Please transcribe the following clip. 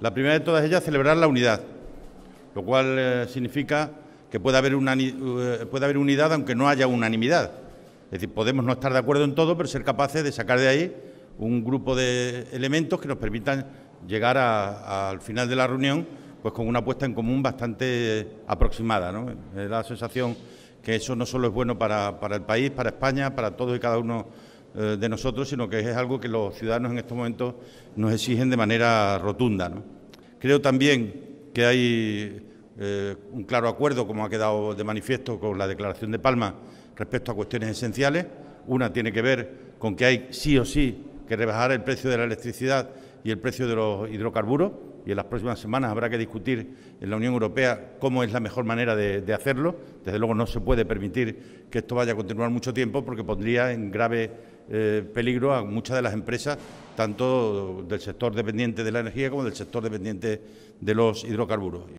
La primera de todas ellas, es celebrar la unidad, lo cual eh, significa que eh, puede haber, unidad aunque no haya unanimidad. Es decir, podemos no estar de acuerdo en todo, pero ser capaces de sacar de ahí un grupo de elementos que nos permitan llegar al final de la reunión pues con una apuesta en común bastante aproximada. ¿no? la sensación que eso no solo es bueno para el país, para España, para todos y cada uno eh, de nosotros, sino que es algo que los ciudadanos en estos momentos nos exigen de manera rotunda. Creo también que hay eh, un claro acuerdo, como ha quedado de manifiesto con la Declaración de Palma, respecto a cuestiones esenciales. Una tiene que ver con que hay sí o sí que rebajar el precio de la electricidad y el precio de los hidrocarburos y en las próximas semanas habrá que discutir en la Unión Europea cómo es la mejor manera de, hacerlo. Desde luego no se puede permitir que esto vaya a continuar mucho tiempo porque pondría en grave eh, peligro a muchas de las empresas, tanto del sector dependiente de la energía como del sector dependiente de los hidrocarburos.